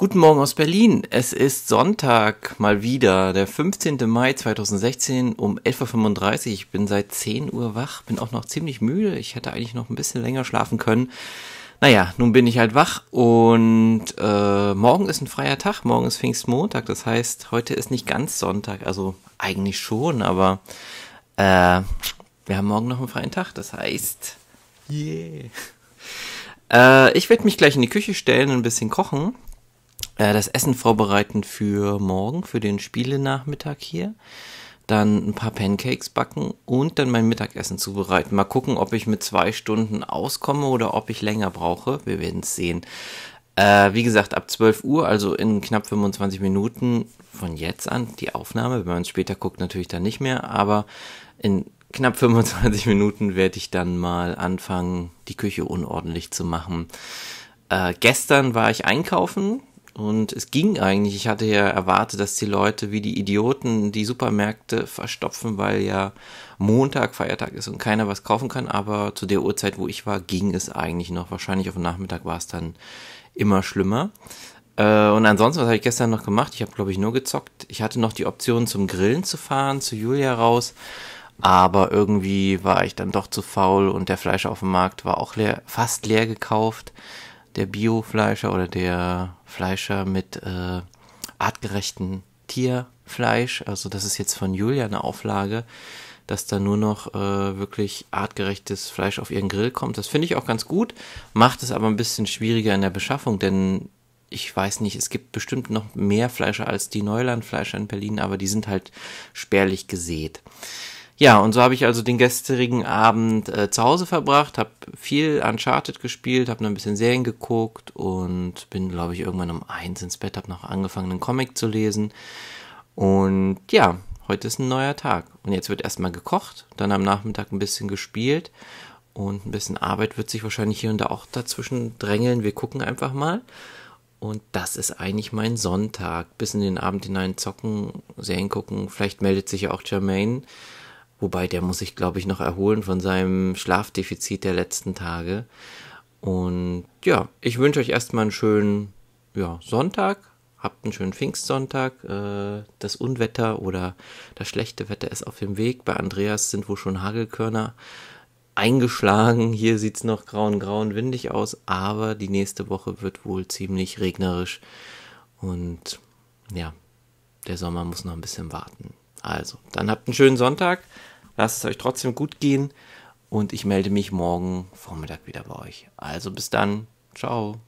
Guten Morgen aus Berlin. Es ist Sonntag mal wieder, der 15. Mai 2016 um 11.35 Uhr. Ich bin seit 10 Uhr wach, bin auch noch ziemlich müde. Ich hätte eigentlich noch ein bisschen länger schlafen können. Naja, nun bin ich halt wach und äh, morgen ist ein freier Tag. Morgen ist Pfingstmontag. Das heißt, heute ist nicht ganz Sonntag. Also eigentlich schon, aber äh, wir haben morgen noch einen freien Tag. Das heißt, yeah. Äh, ich werde mich gleich in die Küche stellen und ein bisschen kochen. Äh, das Essen vorbereiten für morgen, für den Spielenachmittag hier. Dann ein paar Pancakes backen und dann mein Mittagessen zubereiten. Mal gucken, ob ich mit zwei Stunden auskomme oder ob ich länger brauche. Wir werden es sehen. Äh, wie gesagt, ab 12 Uhr, also in knapp 25 Minuten von jetzt an, die Aufnahme. Wenn man es später guckt, natürlich dann nicht mehr. Aber in knapp 25 Minuten werde ich dann mal anfangen, die Küche unordentlich zu machen. Äh, gestern war ich einkaufen, und es ging eigentlich. Ich hatte ja erwartet, dass die Leute wie die Idioten die Supermärkte verstopfen, weil ja Montag Feiertag ist und keiner was kaufen kann. Aber zu der Uhrzeit, wo ich war, ging es eigentlich noch. Wahrscheinlich auf den Nachmittag war es dann immer schlimmer. Äh, und ansonsten, was habe ich gestern noch gemacht? Ich habe, glaube ich, nur gezockt. Ich hatte noch die Option, zum Grillen zu fahren, zu Julia raus. Aber irgendwie war ich dann doch zu faul und der Fleisch auf dem Markt war auch leer, fast leer gekauft der Biofleischer oder der Fleischer mit äh, artgerechten Tierfleisch. Also das ist jetzt von Julia eine Auflage, dass da nur noch äh, wirklich artgerechtes Fleisch auf ihren Grill kommt. Das finde ich auch ganz gut, macht es aber ein bisschen schwieriger in der Beschaffung, denn ich weiß nicht, es gibt bestimmt noch mehr Fleischer als die Neulandfleischer in Berlin, aber die sind halt spärlich gesät. Ja, und so habe ich also den gestrigen Abend äh, zu Hause verbracht, habe viel Uncharted gespielt, habe noch ein bisschen Serien geguckt und bin, glaube ich, irgendwann um eins ins Bett, habe noch angefangen, einen Comic zu lesen. Und ja, heute ist ein neuer Tag. Und jetzt wird erstmal gekocht, dann am Nachmittag ein bisschen gespielt und ein bisschen Arbeit wird sich wahrscheinlich hier und da auch dazwischen drängeln. Wir gucken einfach mal. Und das ist eigentlich mein Sonntag. Bis in den Abend hinein zocken, Serien gucken. Vielleicht meldet sich ja auch Jermaine. Wobei der muss sich, glaube ich, noch erholen von seinem Schlafdefizit der letzten Tage. Und ja, ich wünsche euch erstmal einen schönen ja, Sonntag. Habt einen schönen Pfingstsonntag. Äh, das Unwetter oder das schlechte Wetter ist auf dem Weg. Bei Andreas sind wohl schon Hagelkörner eingeschlagen. Hier sieht es noch grauen, grauen, windig aus. Aber die nächste Woche wird wohl ziemlich regnerisch. Und ja, der Sommer muss noch ein bisschen warten. Also, dann habt einen schönen Sonntag. Lasst es euch trotzdem gut gehen und ich melde mich morgen Vormittag wieder bei euch. Also bis dann. Ciao.